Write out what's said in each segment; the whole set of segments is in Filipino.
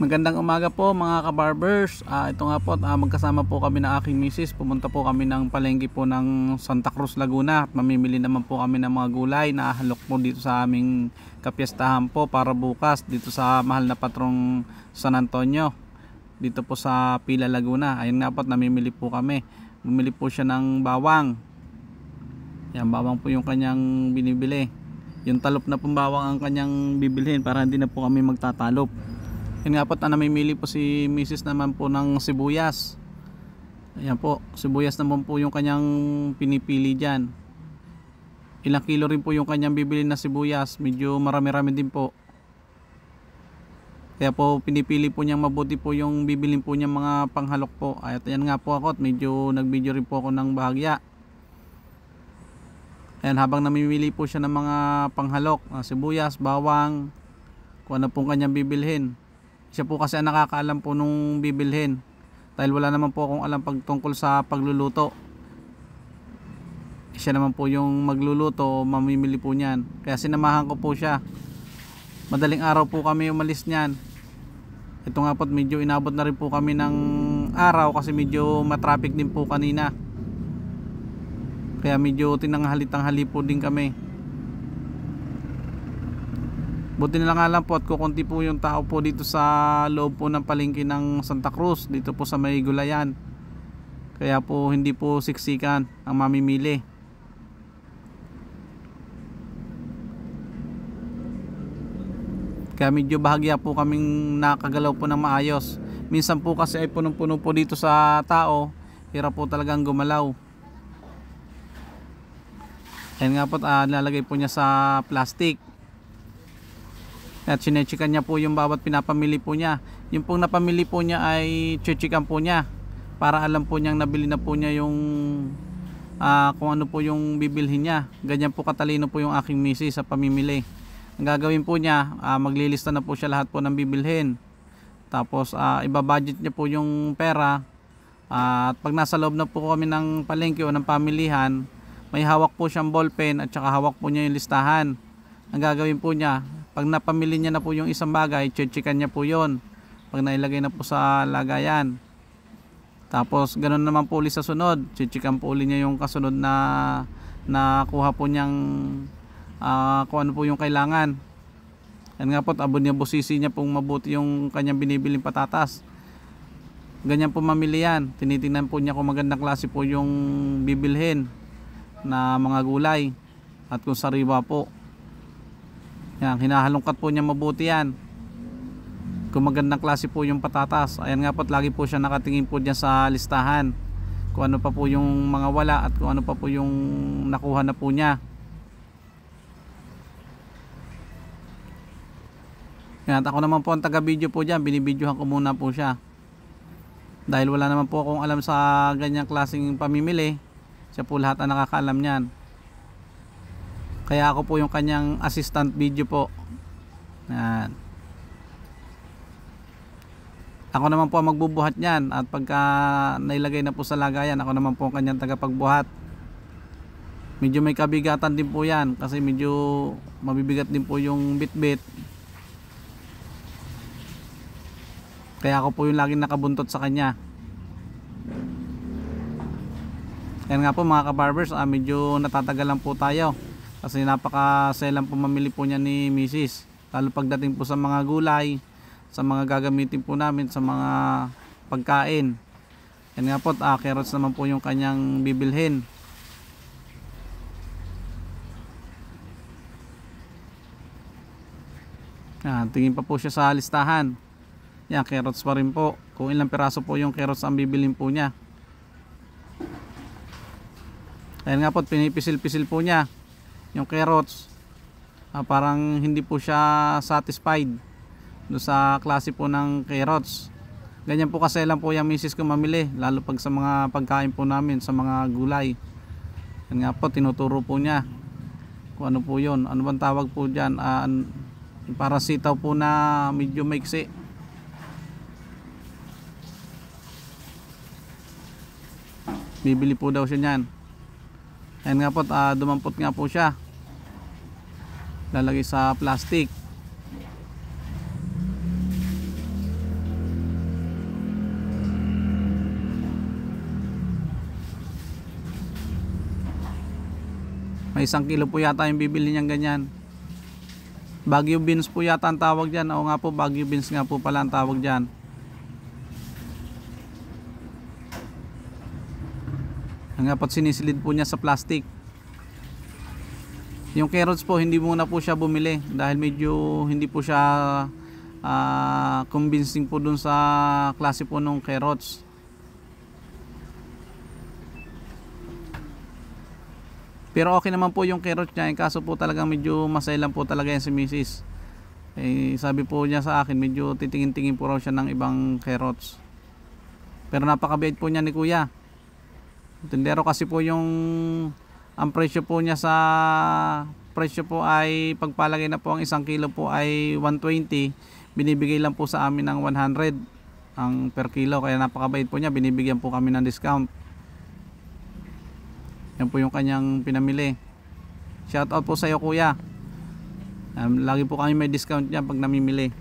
Magandang umaga po mga kabarbers. Uh, ito nga po, uh, magkasama po kami ng aking misis. Pumunta po kami ng palengke po ng Santa Cruz, Laguna. At mamimili naman po kami ng mga gulay na halok po dito sa aming kapiestahan po para bukas dito sa mahal na patrong San Antonio. Dito po sa Pila, Laguna. Ayun nga po, namimili po kami. Bumili po siya ng bawang. Yan, bawang po yung kanyang binibili. Yung talop na pong bawang ang kanyang bibilhin para hindi na po kami magtatalop yan nga po na namimili po si Mrs. naman po ng sibuyas ayan po sibuyas naman po yung kanyang pinipili dyan ilang kilo rin po yung kanyang bibili na sibuyas medyo marami rami din po kaya po pinipili po niyang mabuti po yung bibilin po niyang mga panghalok po at ayan nga po ako at medyo nag video rin po ako ng bahagya ayan habang namimili po siya ng mga panghalok sibuyas, bawang kung ano pong kanyang bibilhin siya po kasi ang nakakaalam po nung bibilhin. Dahil wala naman po akong alam pagtungkol sa pagluluto. Siya naman po yung magluluto, mamimili po niyan. Kaya sinamahan ko po siya. Madaling araw po kami umalis niyan. Ito nga po medyo inabot na rin po kami ng araw kasi medyo matraffic din po kanina. Kaya medyo tinanghali-tanghali po din kami. Buti na lang lang po at kukunti po yung tao po dito sa loob po ng palengke ng Santa Cruz dito po sa may gulayan. Kaya po hindi po siksikan ang mamimili. Kaya medyo bahagya po kaming nakagalaw po ng maayos. Minsan po kasi ay punong-puno po dito sa tao. Hirap po talagang gumalaw. Ayan nga po, ah, nilalagay po niya sa plastic. At sinechikan niya po yung bawat pinapamili po niya. Yung pong napamili po niya ay chichikan po niya para alam po niyang nabili na po niya yung uh, kung ano po yung bibilhin niya. Ganyan po katalino po yung aking misis sa pamimili. Ang gagawin po niya, uh, maglilista na po siya lahat po ng bibilhin. Tapos uh, ibabudget niya po yung pera. Uh, at pag nasa loob na po kami ng palengke o ng pamilihan, may hawak po siyang ballpen at saka hawak po niya yung listahan. Ang gagawin po niya, pag napamili niya na po yung isang bagay, chichikan niya po yon Pag nailagay na po sa lagayan. Tapos ganun naman po ulit sa sunod, chichikan po ulit niya yung kasunod na nakuha po niyang uh, kung ano po yung kailangan. Yan nga po, abon niya busisi niya pong mabuti yung kanyang binibiling patatas. Ganyan po mamili yan. Tinitingnan po niya kung magandang klase po yung bibilhin na mga gulay at kung sariwa po. Yan, hinahalongkat po niya mabuti yan. Kung magandang klase po yung patatas. Ayan nga po, lagi po siya nakatingin po dyan sa listahan. Kung ano pa po yung mga wala at kung ano pa po yung nakuha na po niya. Yan, ako naman po ang taga-video po dyan. Binibidyohan ko muna po siya. Dahil wala naman po akong alam sa ganyang klaseng pamimili. Siya po lahat ang nakakaalam niyan. Kaya ako po yung kanyang assistant video po. Yan. Ako naman po ang magbubuhat niyan at pagka nailagay na po sa lagayan, ako naman po ang kanyang tagapagbuhat. Medyo may kabigatan din po 'yan kasi medyo mabibigat din po yung bitbit. Kaya ako po yung laging nakabuntot sa kanya. Kaya nga po mga kabarbers, ah, medyo natatagalan po tayo kasi napakaselang pumamili po niya ni Mrs. Lalo pagdating po sa mga gulay, sa mga gagamitin po namin, sa mga pagkain. Yan nga po, ah, carrots naman po yung kanyang bibilhin. Yan, ah, tingin pa po siya sa listahan. Yan, carrots pa rin po. Kung ilang piraso po yung carrots ang bibilhin po niya. Ayan nga po, pinipisil-pisil po niya yung carrots uh, parang hindi po siya satisfied do sa klase po ng carrots ganyan po kasi lang po yung misis ko mamili lalo pag sa mga pagkain po namin sa mga gulay yan nga po tinuturo po niya kung ano po yun ano bang tawag po dyan uh, para sitaw po na medyo maiksi bibili po daw siya niyan Ayan nga po, uh, dumampot nga po siya. Lalagay sa plastic. May isang kilo po yata yung bibili niyang ganyan. Bagyo beans po yata ang tawag dyan. Oo nga po, bagyo beans nga po pala ang tawag dyan. hanggang pag sinisilid po niya sa plastic yung carrots po hindi muna po siya bumili dahil medyo hindi po siya uh, convincing po dun sa klase po ng carrots pero okay naman po yung carrots niya eh, kaso po talagang medyo masailan po talaga yan si misis eh, sabi po niya sa akin medyo titingin-tingin po raw siya ng ibang carrots pero napakabait po niya ni kuya Tindero kasi po yung ang presyo po niya sa presyo po ay pagpalagay na po ang isang kilo po ay 120 binibigay lang po sa amin ng 100 ang per kilo kaya napakabait po niya binibigyan po kami ng discount yan po yung kanyang pinamili shout out po sa iyo kuya um, lagi po kami may discount niya pag namimili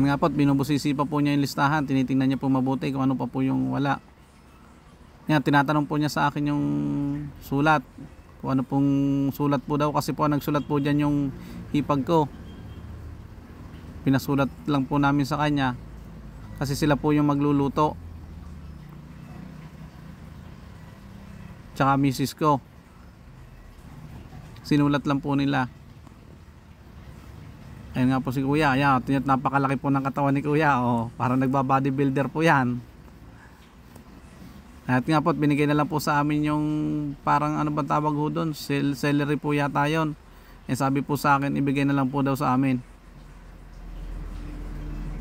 Yan nga po, binubusisi pa po niya yung listahan. Tinitingnan niya po mabuti kung ano pa po yung wala. Yan, tinatanong po niya sa akin yung sulat. Kung ano pong sulat po daw. Kasi po nagsulat po dyan yung hipag ko. Pinasulat lang po namin sa kanya. Kasi sila po yung magluluto. Tsaka misis ko. Sinulat lang po nila ayun nga po si kuya yan, napakalaki po ng katawan ni kuya oh, parang nagba-bodybuilder po yan at nga po binigay na lang po sa amin yung parang ano ba tawag ho doon Sel celery po yata 'yon. eh sabi po sa akin ibigay na lang po daw sa amin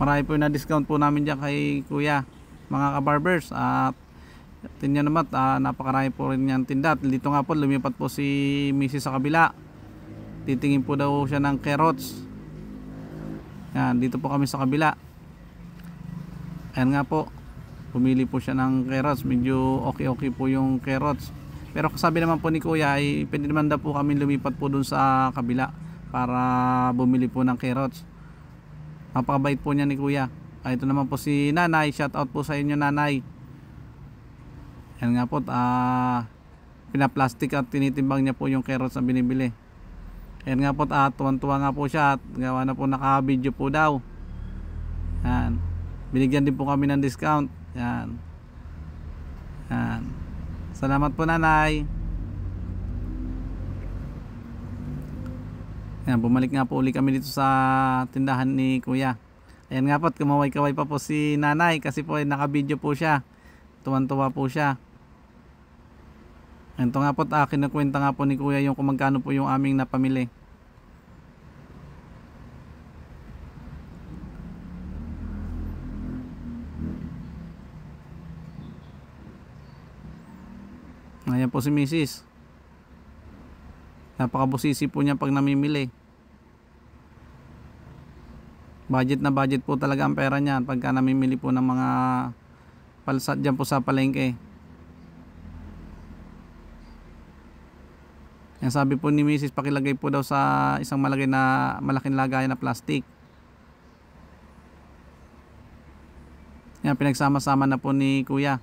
marami po na discount po namin diyan kay kuya mga kabarbers at tinya naman ah, napakarami po rin niyang tinda at dito nga po lumipat po si misis sa kabila titingin po daw siya ng carrots yan, dito po kami sa kabila. Ayan nga po. Pumili po siya ng carrots. Medyo okay-okay po yung carrots. Pero kasabi naman po ni kuya ay pwede naman daw po kami lumipat po dun sa kabila para bumili po ng carrots. Napakabait po niya ni kuya. Ah, ito naman po si nanay. Shout out po sa inyo nanay. Ayan nga po. Ah, pinaplastic at tinitimbang niya po yung carrots na binibili. Yan nga po at tuwan-tuwa nga po siya at gawa na po naka-video po daw. Yan. Binigyan din po kami ng discount. Yan. Yan. Salamat po nanay. Yan, bumalik nga po uli kami dito sa tindahan ni kuya. Ayan nga po at kumaway-kaway pa po si nanay kasi po ay eh, naka-video po siya. Tuwan-tuwa po siya. Ito nga po at akin na kwenta nga po ni kuya yung kung magkano po yung aming napamili. Ayan po si misis. Napakabusisi po niya pag namimili. Budget na budget po talaga ang pera niya pagka namimili po ng mga palsat dyan po sa palengke. Yan sabi po ni Mrs. pakilagay po daw sa isang malaki na malaking lagayan na plastic. Yan, pinagsama-sama na po ni Kuya.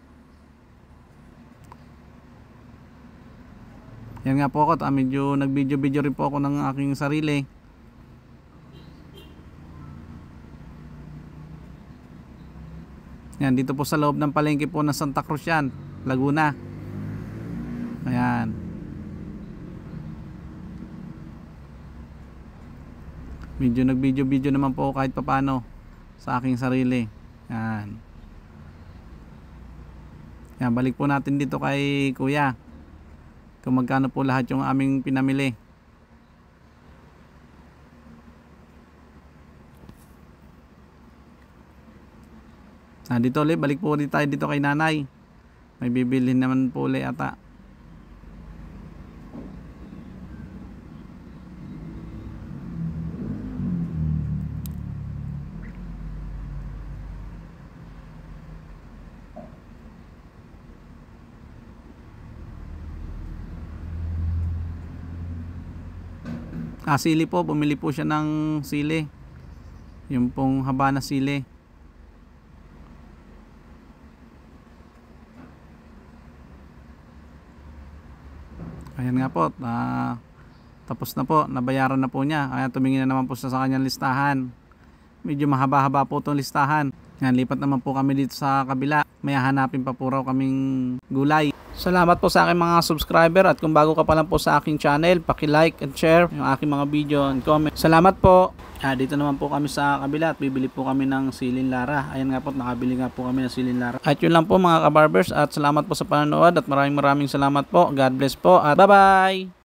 Yan nga po ako, ta, medyo nag-video-video rin po ako ng aking sarili. Yan, dito po sa loob ng palengke po ng Santa Cruz yan, Laguna. medyo nag video video naman po kahit papano sa aking sarili yan yan balik po natin dito kay kuya kung magkano po lahat yung aming pinamili Ah, dito ulit, balik po ulit tayo dito kay nanay. May bibili naman po ulit ata. ah sili po bumili po siya ng sili yung pong haba na sili ayan nga po ah, tapos na po nabayaran na po niya ayan tumingin na naman po sa kanyang listahan medyo mahaba-haba po itong listahan yan, lipat naman po kami dito sa kabila may hahanapin pa po raw kaming gulay Salamat po sa aking mga subscriber at kung bago ka pa lang po sa aking channel, paki-like and share yung aking mga video and comment. Salamat po. Ah, dito naman po kami sa kabila at bibili po kami ng silin lara. Ayun nga po, nakabili nga po kami ng silin lara. At yun lang po mga kabarbers at salamat po sa panonood at maraming maraming salamat po. God bless po at bye-bye!